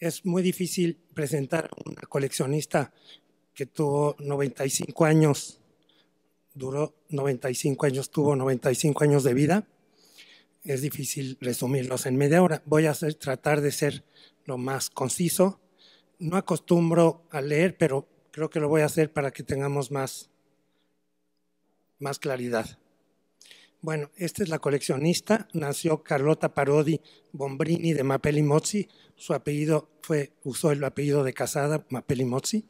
es muy difícil presentar a una coleccionista que tuvo 95 años, duró 95 años, tuvo 95 años de vida. Es difícil resumirlos en media hora. Voy a tratar de ser lo más conciso. No acostumbro a leer, pero creo que lo voy a hacer para que tengamos más, más claridad. Bueno, esta es la coleccionista. Nació Carlota Parodi Bombrini de Mapelli Mozzi. Su apellido fue, usó el apellido de casada, Mapelli Mozzi.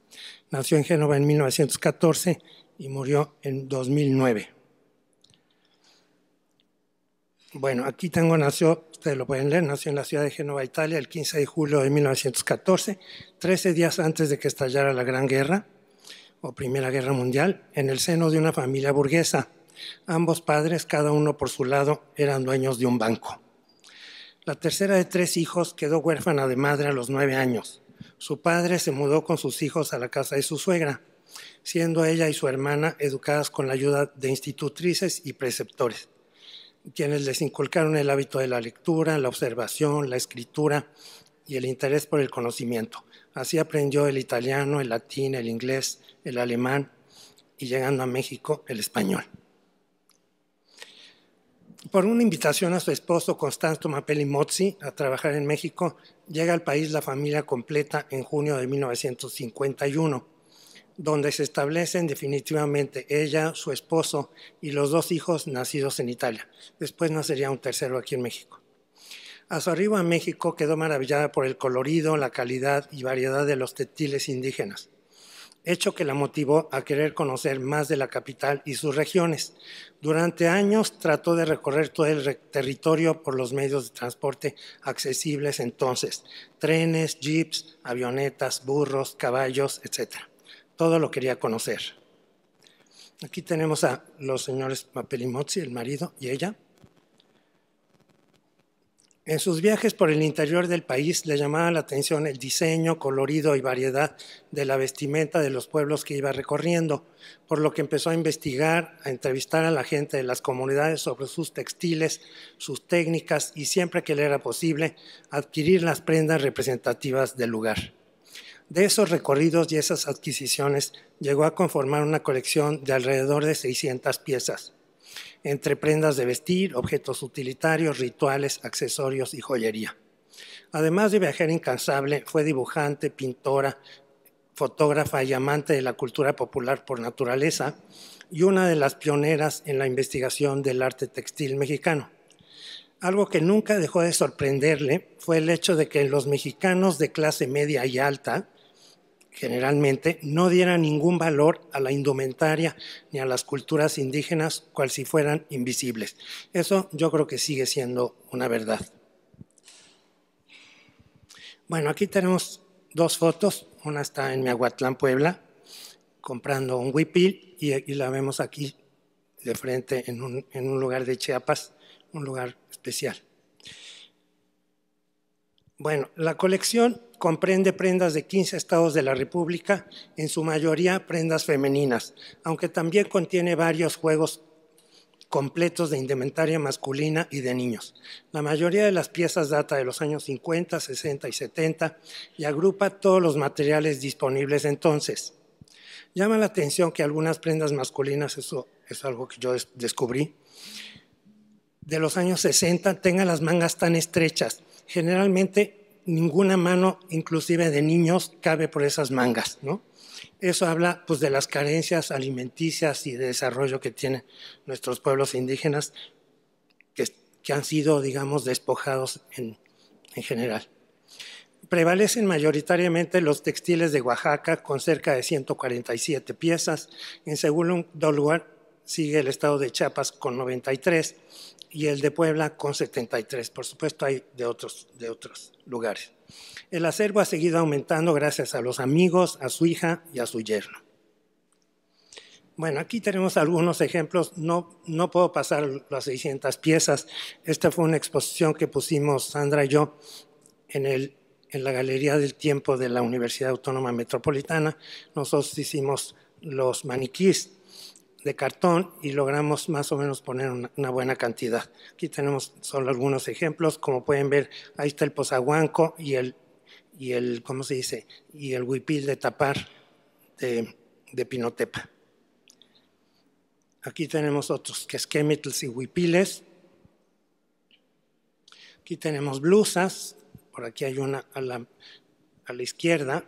Nació en Génova en 1914 y murió en 2009. Bueno, aquí tengo, nació, ustedes lo pueden leer, nació en la ciudad de Génova, Italia, el 15 de julio de 1914, 13 días antes de que estallara la Gran Guerra o Primera Guerra Mundial, en el seno de una familia burguesa. Ambos padres, cada uno por su lado, eran dueños de un banco. La tercera de tres hijos quedó huérfana de madre a los nueve años. Su padre se mudó con sus hijos a la casa de su suegra, siendo ella y su hermana educadas con la ayuda de institutrices y preceptores, quienes les inculcaron el hábito de la lectura, la observación, la escritura y el interés por el conocimiento. Así aprendió el italiano, el latín, el inglés, el alemán y llegando a México el español por una invitación a su esposo Constanzo Mapelli Mozzi a trabajar en México, llega al país la familia completa en junio de 1951, donde se establecen definitivamente ella, su esposo y los dos hijos nacidos en Italia. Después nacería un tercero aquí en México. A su arribo a México quedó maravillada por el colorido, la calidad y variedad de los textiles indígenas hecho que la motivó a querer conocer más de la capital y sus regiones. Durante años trató de recorrer todo el territorio por los medios de transporte accesibles entonces, trenes, jeeps, avionetas, burros, caballos, etc. Todo lo quería conocer. Aquí tenemos a los señores Papelimozzi, el marido y ella. En sus viajes por el interior del país le llamaba la atención el diseño, colorido y variedad de la vestimenta de los pueblos que iba recorriendo, por lo que empezó a investigar, a entrevistar a la gente de las comunidades sobre sus textiles, sus técnicas y siempre que le era posible adquirir las prendas representativas del lugar. De esos recorridos y esas adquisiciones llegó a conformar una colección de alrededor de 600 piezas entre prendas de vestir, objetos utilitarios, rituales, accesorios y joyería. Además de viajera incansable, fue dibujante, pintora, fotógrafa y amante de la cultura popular por naturaleza y una de las pioneras en la investigación del arte textil mexicano. Algo que nunca dejó de sorprenderle fue el hecho de que los mexicanos de clase media y alta generalmente, no diera ningún valor a la indumentaria ni a las culturas indígenas, cual si fueran invisibles. Eso yo creo que sigue siendo una verdad. Bueno, aquí tenemos dos fotos. Una está en Miahuatlán, Puebla, comprando un huipil, y, la vemos aquí de frente en un lugar de Chiapas, un lugar especial. Bueno, la colección comprende prendas de 15 estados de la República, en su mayoría prendas femeninas, aunque también contiene varios juegos completos de indumentaria masculina y de niños. La mayoría de las piezas data de los años 50, 60 y 70 y agrupa todos los materiales disponibles entonces. Llama la atención que algunas prendas masculinas, eso es algo que yo descubrí, de los años 60 tengan las mangas tan estrechas. Generalmente ninguna mano, inclusive de niños, cabe por esas mangas, ¿no? Eso habla pues, de las carencias alimenticias y de desarrollo que tienen nuestros pueblos indígenas, que, han sido, digamos, despojados en, en general. Prevalecen mayoritariamente los textiles de Oaxaca, con cerca de 147 piezas. En segundo lugar, sigue el estado de Chiapas con 93, y el de Puebla con 73. Por supuesto, hay de otros, de otros lugares. El acervo ha seguido aumentando gracias a los amigos, a su hija y a su yerno. Bueno, aquí tenemos algunos ejemplos. No, no puedo pasar las 600 piezas. Esta fue una exposición que pusimos Sandra y yo en, el, en la Galería del Tiempo de la Universidad Autónoma Metropolitana. Nosotros hicimos los maniquíes, de cartón y logramos más o menos poner una, buena cantidad. Aquí tenemos solo algunos ejemplos, como pueden ver, ahí está el posahuanco y el, y el ¿cómo se dice? Y el huipil de tapar de, Pinotepa. Aquí tenemos otros, que es y huipiles. Aquí tenemos blusas, por aquí hay una a la, a la izquierda,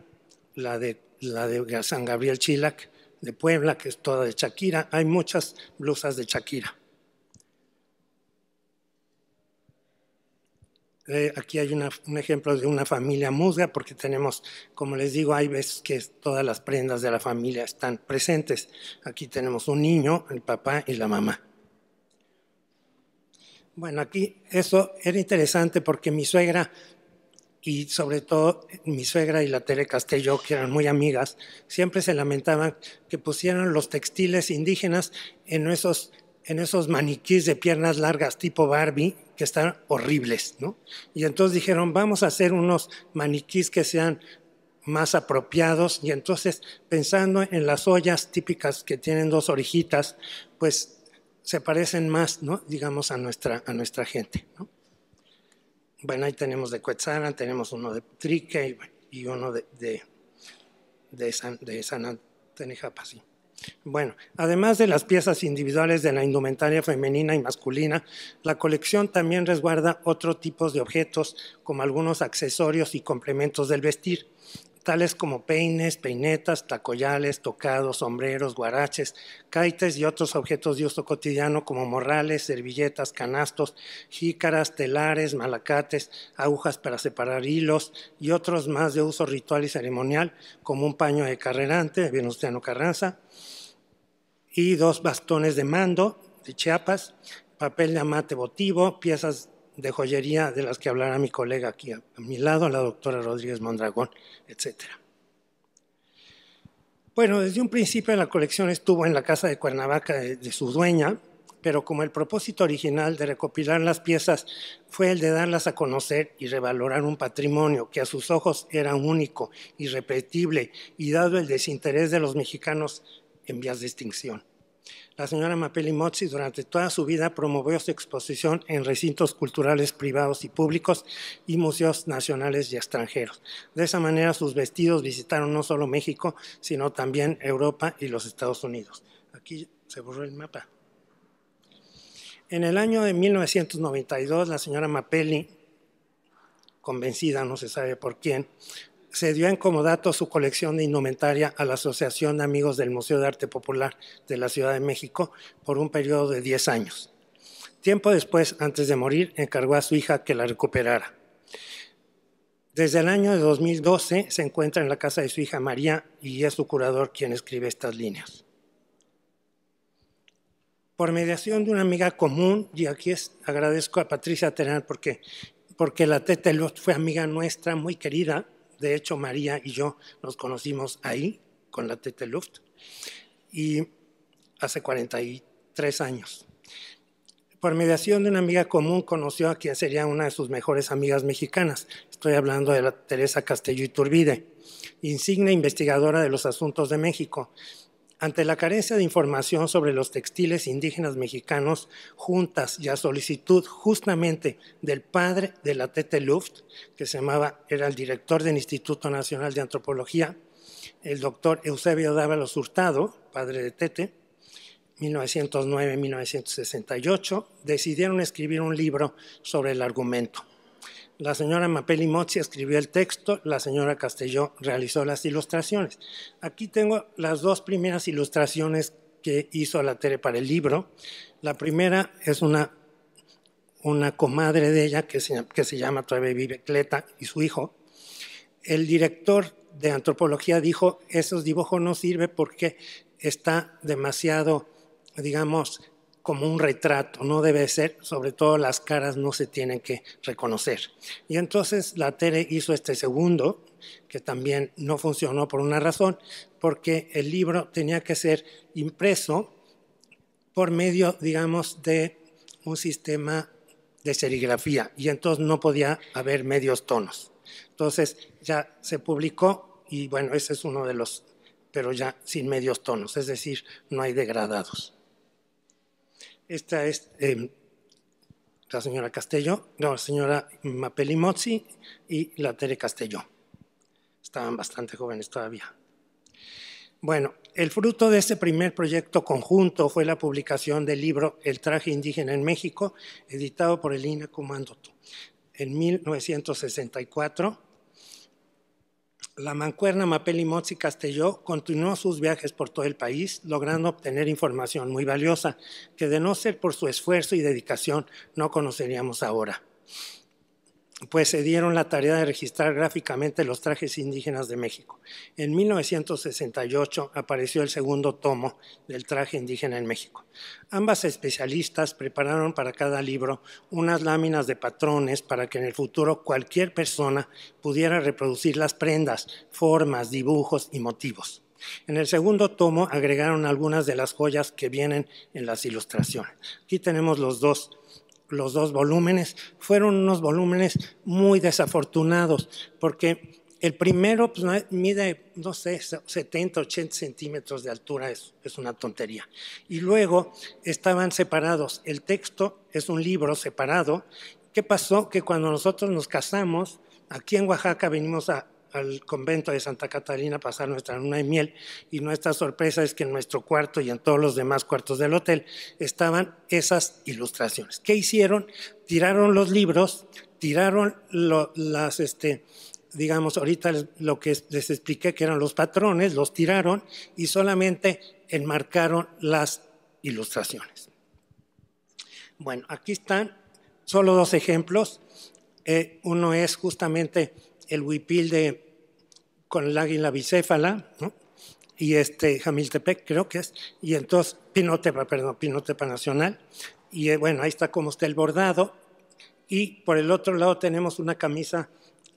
la de, la de San Gabriel Chilac de Puebla, que es toda de Shakira. Hay muchas blusas de Shakira. Eh, aquí hay un ejemplo de una familia musga, porque tenemos, como les digo, hay veces que todas las prendas de la familia están presentes. Aquí tenemos un niño, el papá y la mamá. Bueno, aquí eso era interesante porque mi suegra y sobre todo mi suegra y la Tere Castelló, que eran muy amigas, siempre se lamentaban que pusieran los textiles indígenas en esos, en esos maniquís de piernas largas tipo Barbie, que están horribles, ¿no? Y entonces dijeron, vamos a hacer unos maniquís que sean más apropiados y entonces pensando en las ollas típicas que tienen dos orejitas, pues se parecen más, ¿no? digamos, a nuestra, a nuestra gente. ¿no? Bueno, ahí tenemos de Coetzana, tenemos uno de Trique y, uno de, San, Bueno, además de las piezas individuales de la indumentaria femenina y masculina, la colección también resguarda otro tipos de objetos como algunos accesorios y complementos del vestir tales como peines, peinetas, tacoyales, tocados, sombreros, guaraches, caites y otros objetos de uso cotidiano como morrales, servilletas, canastos, jícaras, telares, malacates, agujas para separar hilos y otros más de uso ritual y ceremonial como un paño de carrerante de Carranza y dos bastones de mando de Chiapas, papel de amate votivo, piezas de joyería de las que hablará mi colega aquí a, mi lado, la doctora Rodríguez Mondragón, etc. Bueno, desde un principio la colección estuvo en la casa de Cuernavaca de, su dueña, pero como el propósito original de recopilar las piezas fue el de darlas a conocer y revalorar un patrimonio que a sus ojos era único, irrepetible y dado el desinterés de los mexicanos en vías de extinción. La señora mapelli Mozzi durante toda su vida promovió su exposición en recintos culturales privados y públicos y museos nacionales y extranjeros. De esa manera sus vestidos visitaron no solo México, sino también Europa y los Estados Unidos. Aquí se borró el mapa. En el año de 1992, la señora Mapelli, convencida, no se sabe por quién, se dio en comodato su colección de indumentaria a la Asociación de Amigos del Museo de Arte Popular de la Ciudad de México por un periodo de 10 años. Tiempo después, antes de morir, encargó a su hija que la recuperara. Desde el año de 2012 se encuentra en la casa de su hija María y es su curador quien escribe estas líneas. Por mediación de una amiga común, y aquí agradezco a Patricia Terán porque, porque la Teta fue amiga nuestra, muy querida, de hecho, María y yo nos conocimos ahí, con la Tete Luft, y hace 43 años. Por mediación de una amiga común conoció a quien sería una de sus mejores amigas mexicanas. Estoy hablando de la Teresa Castello Iturbide, insigne investigadora de los asuntos de México ante la carencia de información sobre los textiles indígenas mexicanos, juntas y a solicitud justamente del padre de la Tete Luft, que se llamaba, era el director del Instituto Nacional de Antropología, el doctor Eusebio Dávalos Hurtado, padre de Tete, 1909-1968, decidieron escribir un libro sobre el argumento. La señora Mapelli Mozzi escribió el texto, la señora Castelló realizó las ilustraciones. Aquí tengo las dos primeras ilustraciones que hizo la Tere para el libro. La primera es una, una comadre de ella que se, llama todavía Vive y su hijo. El director de antropología dijo, esos dibujos no sirven porque está demasiado, digamos, como un retrato, no debe ser, sobre todo las caras no se tienen que reconocer. Y entonces la Tere hizo este segundo, que también no funcionó por una razón, porque el libro tenía que ser impreso por medio, digamos, de un sistema de serigrafía, y entonces no podía haber medios tonos. Entonces ya se publicó, y bueno, ese es uno de los, pero ya sin medios tonos, es decir, no hay degradados. Esta es em, la señora Castello, no, la señora Mapeli y la Tere Castello. Estaban bastante jóvenes todavía. Bueno, el fruto de este primer proyecto conjunto fue la publicación del libro El traje indígena en México, editado por el Comando en 1964 la mancuerna Mapelli Mozzi Castelló continuó sus viajes por todo el país, logrando obtener información muy valiosa, que de no ser por su esfuerzo y dedicación no conoceríamos ahora pues se dieron la tarea de registrar gráficamente los trajes indígenas de México. En 1968 apareció el segundo tomo del traje indígena en México. Ambas especialistas prepararon para cada libro unas láminas de patrones para que en el futuro cualquier persona pudiera reproducir las prendas, formas, dibujos y motivos. En el segundo tomo agregaron algunas de las joyas que vienen en las ilustraciones. Aquí tenemos los dos los dos volúmenes, fueron unos volúmenes muy desafortunados, porque el primero pues, mide, no sé, 70, 80 centímetros de altura, es, es, una tontería. Y luego estaban separados. El texto es un libro separado. ¿Qué pasó? Que cuando nosotros nos casamos, aquí en Oaxaca venimos a, al convento de Santa Catalina pasar nuestra luna de miel y nuestra sorpresa es que en nuestro cuarto y en todos los demás cuartos del hotel estaban esas ilustraciones. ¿Qué hicieron? Tiraron los libros, tiraron las, este, digamos, ahorita lo que les expliqué que eran los patrones, los tiraron y solamente enmarcaron las ilustraciones. Bueno, aquí están solo dos ejemplos. Eh, uno es justamente el de con el águila bicéfala, y este Jamiltepec creo que es, y entonces Pinotepa, perdón, Pinotepa Nacional, y eh, bueno, ahí está como está el bordado, y por el otro lado tenemos una camisa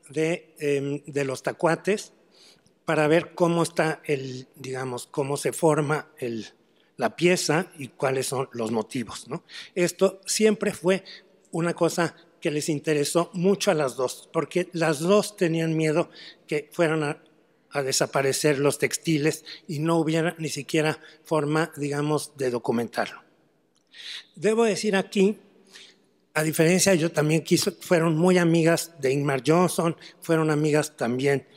de, em, los tacuates para ver cómo está el, digamos, cómo se forma la pieza y cuáles son los motivos. ¿no? Esto siempre fue una cosa que les interesó mucho a las dos, porque las dos tenían miedo que fueran a, desaparecer los textiles y no hubiera ni siquiera forma, digamos, de documentarlo. Debo decir aquí a diferencia, yo también quiso, fueron muy amigas de Ingmar Johnson, fueron amigas también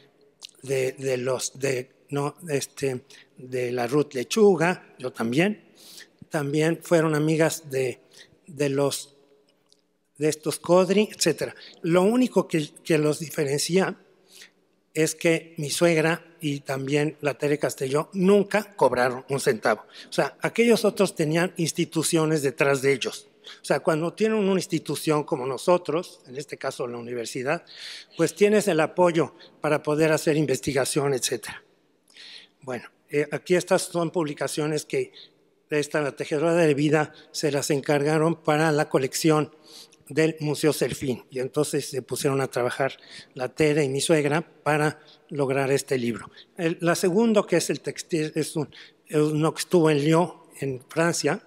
de, los de no este de la Ruth Lechuga, yo también, también fueron amigas de, de los de estos Codri, etcétera. Lo único que, los diferencia es que mi suegra y también la Tere Castelló nunca cobraron un centavo. O sea, aquellos otros tenían instituciones detrás de ellos. O sea, cuando tienen una institución como nosotros, en este caso la universidad, pues tienes el apoyo para poder hacer investigación, etcétera. Bueno, eh, aquí estas son publicaciones que esta, la tejedora de vida, se las encargaron para la colección del Museo Serfín. Y entonces se pusieron a trabajar la Tere y mi suegra para lograr este libro. la segunda, que es el textil, es, un, es que estuvo en Lyon, en Francia,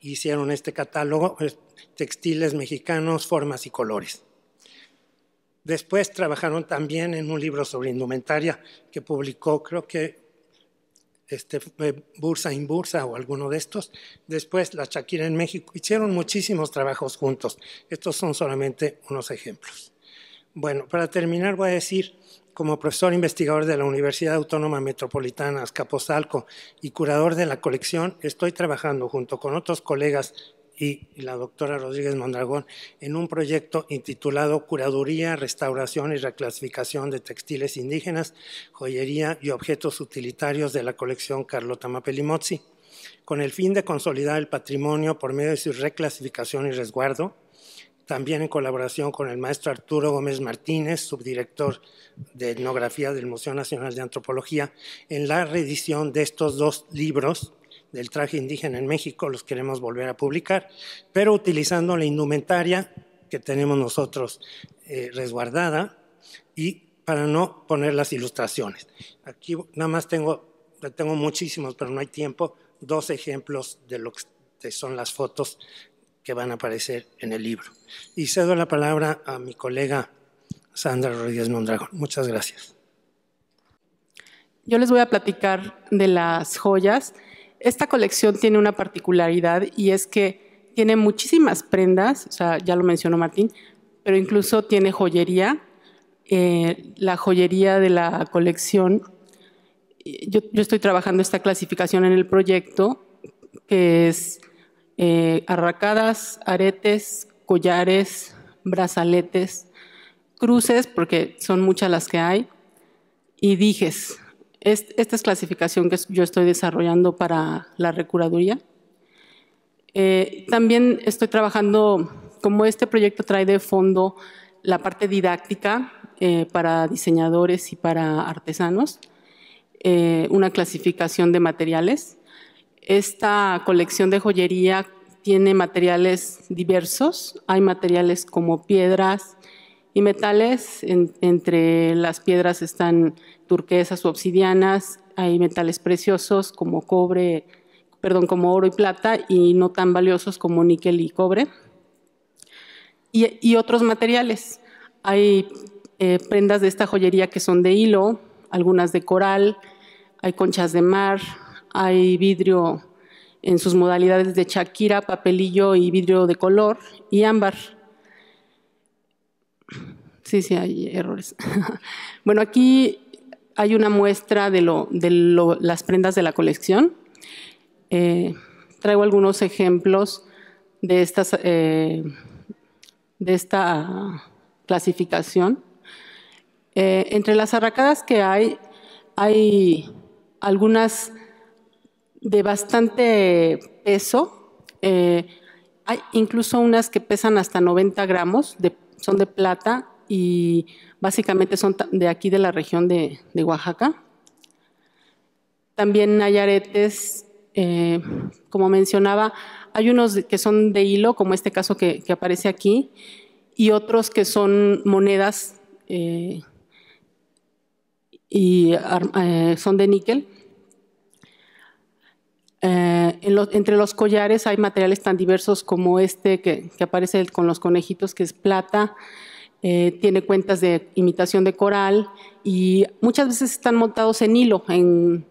hicieron este catálogo, pues, textiles mexicanos, formas y colores. Después trabajaron también en un libro sobre indumentaria que publicó, creo que este, Bursa en Bursa o alguno de estos, después la Shakira en México, hicieron muchísimos trabajos juntos. Estos son solamente unos ejemplos. Bueno, para terminar voy a decir, como profesor investigador de la Universidad Autónoma Metropolitana Azcapotzalco y curador de la colección, estoy trabajando junto con otros colegas y la doctora Rodríguez Mondragón en un proyecto intitulado Curaduría, Restauración y Reclasificación de Textiles Indígenas, Joyería y Objetos Utilitarios de la colección Carlota Mapelimozzi, con el fin de consolidar el patrimonio por medio de su reclasificación y resguardo, también en colaboración con el maestro Arturo Gómez Martínez, subdirector de etnografía del Museo Nacional de Antropología, en la reedición de estos dos libros del traje indígena en México, los queremos volver a publicar, pero utilizando la indumentaria que tenemos nosotros eh, resguardada y para no poner las ilustraciones. Aquí nada más tengo, tengo muchísimos, pero no hay tiempo, dos ejemplos de lo que son las fotos que van a aparecer en el libro. Y cedo la palabra a mi colega Sandra Rodríguez Mondragón. Muchas gracias. Yo les voy a platicar de las joyas. Esta colección tiene una particularidad y es que tiene muchísimas prendas, o sea, ya lo mencionó Martín, pero incluso tiene joyería. Eh, la joyería de la colección, yo, estoy trabajando esta clasificación en el proyecto, que es eh, arracadas, aretes, collares, brazaletes, cruces, porque son muchas las que hay, y dijes esta es clasificación que yo estoy desarrollando para la recuraduría. Eh, también estoy trabajando, como este proyecto trae de fondo la parte didáctica eh, para diseñadores y para artesanos, eh, una clasificación de materiales. Esta colección de joyería tiene materiales diversos, hay materiales como piedras, y metales. entre las piedras están turquesas u obsidianas, hay metales preciosos como cobre, perdón, como oro y plata y no tan valiosos como níquel y cobre. Y, otros materiales. Hay eh, prendas de esta joyería que son de hilo, algunas de coral, hay conchas de mar, hay vidrio en sus modalidades de chaquira, papelillo y vidrio de color y ámbar. Sí, sí, hay errores. bueno, aquí hay una muestra de, lo, de las prendas de la colección. Eh, traigo algunos ejemplos de, estas, eh, de esta clasificación. Eh, entre las arracadas que hay, hay algunas de bastante peso. hay incluso unas que pesan hasta 90 gramos de peso son de plata y básicamente son de aquí de la región de, Oaxaca. También hay aretes, eh, como mencionaba, hay unos que son de hilo, como este caso que, aparece aquí, y otros que son monedas eh, y eh, son de níquel. Eh, entre los collares hay materiales tan diversos como este que, aparece con los conejitos, que es plata, eh, tiene cuentas de imitación de coral y muchas veces están montados en hilo. En,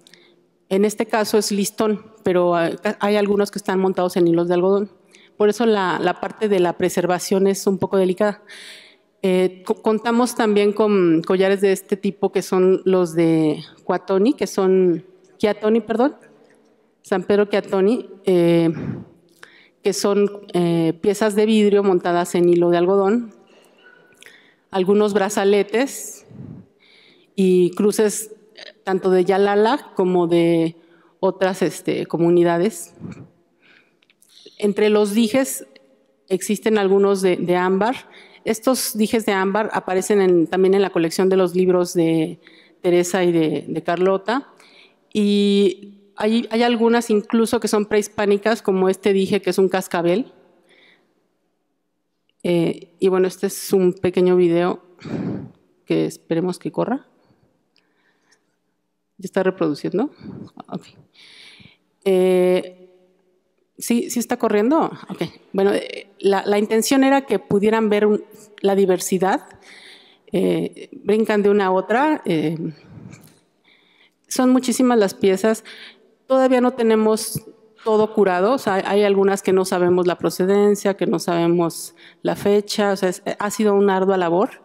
este caso es listón, pero hay algunos que están montados en hilos de algodón. Por eso la, parte de la preservación es un poco delicada. Eh, contamos también con collares de este tipo que son los de Quatoni, que son Kiatoni, perdón, San Pedro Chiatoni, eh, que son eh, piezas de vidrio montadas en hilo de algodón, algunos brazaletes y cruces tanto de Yalala como de otras este, comunidades. Entre los dijes existen algunos de, ámbar. Estos dijes de ámbar aparecen también en la colección de los libros de Teresa y de, Carlota. Y hay, algunas incluso que son prehispánicas, como este dije que es un cascabel. Eh, y bueno, este es un pequeño video que esperemos que corra. ¿Ya está reproduciendo? Eh, ¿sí, ¿Sí está corriendo? Bueno, eh, la, intención era que pudieran ver la diversidad. brincan de una a otra. son muchísimas las piezas. Todavía no tenemos todo curado, hay algunas que no sabemos la procedencia, que no sabemos la fecha, o sea, eh, ha sido una ardua labor.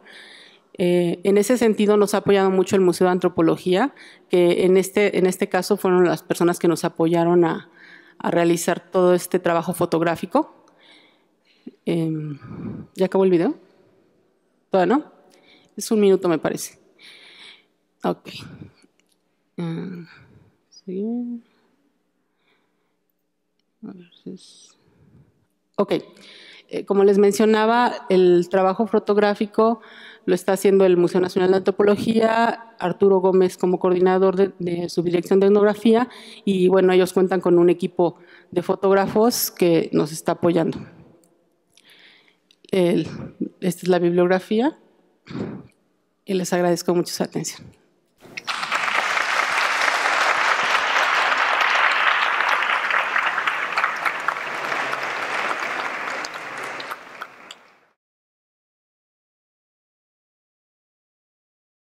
Eh, en ese sentido nos ha apoyado mucho el Museo de Antropología, que en este, en este caso fueron las personas que nos apoyaron a, realizar todo este trabajo fotográfico. Em, ¿Ya acabó el video? Bueno, no? Es un minuto me parece. Ok. Ah, sí. Ok. Eh, como les mencionaba, el trabajo fotográfico lo está haciendo el Museo Nacional de Antropología, Arturo Gómez como coordinador de, su dirección de etnografía, y bueno, ellos cuentan con un equipo de fotógrafos que nos está apoyando. esta es la bibliografía y les agradezco mucho su atención.